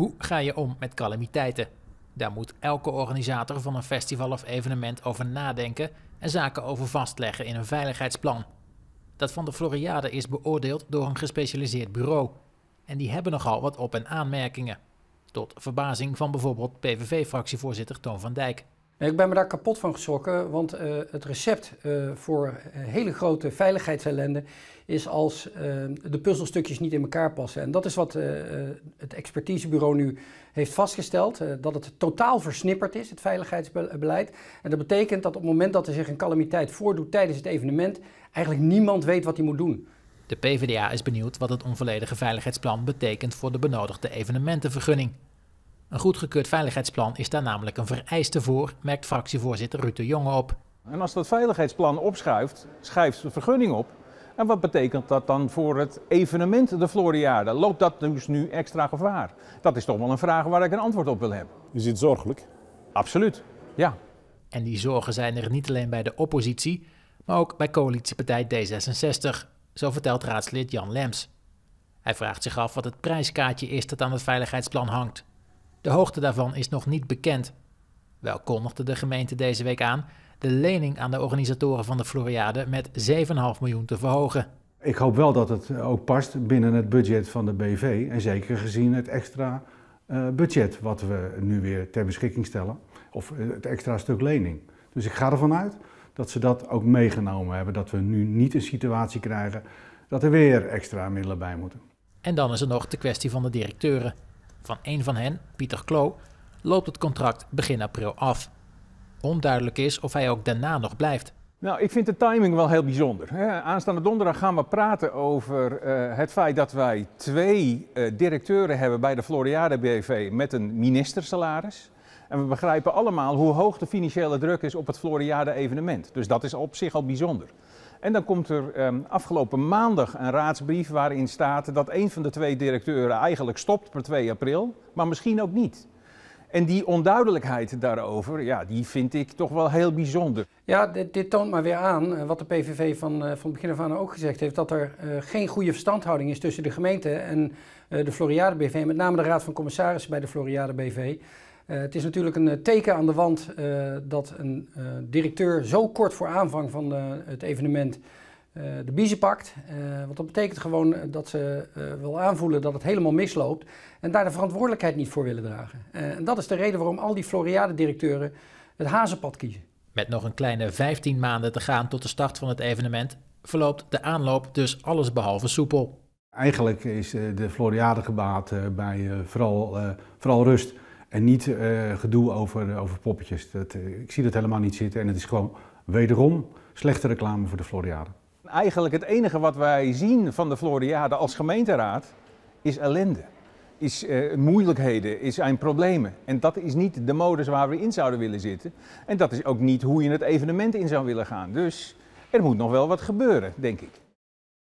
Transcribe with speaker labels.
Speaker 1: Hoe ga je om met calamiteiten? Daar moet elke organisator van een festival of evenement over nadenken en zaken over vastleggen in een veiligheidsplan. Dat van de Floriade is beoordeeld door een gespecialiseerd bureau. En die hebben nogal wat op- en aanmerkingen.
Speaker 2: Tot verbazing
Speaker 1: van bijvoorbeeld PVV-fractievoorzitter Toon van Dijk.
Speaker 2: Ik ben me daar kapot van geschrokken, want eh, het recept eh, voor eh, hele grote veiligheidsellende is als de puzzelstukjes niet in elkaar passen. En dat is wat het expertisebureau nu heeft vastgesteld, dat het totaal versnipperd is, het veiligheidsbeleid. En dat betekent dat op het moment dat er zich een calamiteit voordoet tijdens het evenement, eigenlijk niemand weet wat hij moet doen.
Speaker 1: De PvdA is benieuwd wat het onvolledige veiligheidsplan betekent voor de benodigde evenementenvergunning. Een goedgekeurd veiligheidsplan is daar namelijk een vereiste voor, merkt fractievoorzitter Rutte Jonge op.
Speaker 3: En als dat veiligheidsplan opschuift, schuift de vergunning op. En wat betekent dat dan voor het evenement de Floriade? Loopt dat dus nu extra gevaar? Dat is toch wel een vraag waar ik een antwoord op wil hebben. Is dit zorgelijk? Absoluut, ja.
Speaker 1: En die zorgen zijn er niet alleen bij de oppositie, maar ook bij coalitiepartij D66. Zo vertelt raadslid Jan Lems. Hij vraagt zich af wat het prijskaartje is dat aan het veiligheidsplan hangt. De hoogte daarvan is nog niet bekend. Wel kondigde de gemeente deze week aan de lening aan de organisatoren van de Floriade met 7,5 miljoen te verhogen.
Speaker 4: Ik hoop wel dat het ook past binnen het budget van de BV en zeker gezien het extra eh, budget wat we nu weer ter beschikking stellen of eh, het extra stuk lening. Dus ik ga ervan uit dat ze dat ook meegenomen hebben, dat we nu niet een situatie krijgen dat er weer extra middelen bij moeten.
Speaker 1: En dan is er nog de kwestie van de directeuren van een van hen, Pieter Klo, loopt het contract begin april af. Onduidelijk is of hij ook daarna nog blijft.
Speaker 3: Nou, ik vind de timing wel heel bijzonder.
Speaker 1: Aanstaande donderdag
Speaker 3: gaan we praten over eh, het feit dat wij twee eh, directeuren hebben bij de Floriade BV met een ministersalaris. En we begrijpen allemaal hoe hoog de financiële druk is op het Floriade evenement. Dus dat is op zich al bijzonder. En dan komt er ehm, afgelopen maandag een raadsbrief waarin staat dat een van de twee directeuren eigenlijk stopt per 2 april, maar misschien ook niet. En die onduidelijkheid daarover, ja, die vind ik toch wel heel bijzonder.
Speaker 2: Ja, dit, dit toont maar weer aan eh, wat de PVV van, eh, van het begin af aan ook gezegd heeft: dat er eh, geen goede verstandhouding is tussen de gemeente en de Floriade BV, met name de Raad van Commissarissen bij de Floriade BV. Eh, het is natuurlijk een eh, teken aan de wand eh, dat een directeur zo kort voor aanvang van het evenement de biezen pakt. want dat betekent gewoon dat ze wil aanvoelen dat het helemaal misloopt en daar de verantwoordelijkheid niet voor willen dragen. en dat is de reden waarom al die Floriade-directeuren het hazenpad kiezen.
Speaker 1: Met nog een kleine 15 maanden te gaan tot de start van het evenement verloopt de aanloop dus allesbehalve soepel.
Speaker 4: Eigenlijk is de Floriade gebaat bij vooral, vooral rust. En niet eh, gedoe over, over poppetjes. Dat, eh, ik zie dat helemaal niet zitten. En het is gewoon wederom slechte reclame voor de Floriade.
Speaker 3: Eigenlijk het enige wat wij zien van de Floriade als gemeenteraad is ellende. Is eh, moeilijkheden, is zijn problemen. En dat is niet de modus waar we in zouden willen zitten. En dat is ook niet hoe je het evenement in zou willen gaan. Dus er moet nog wel wat gebeuren, denk ik.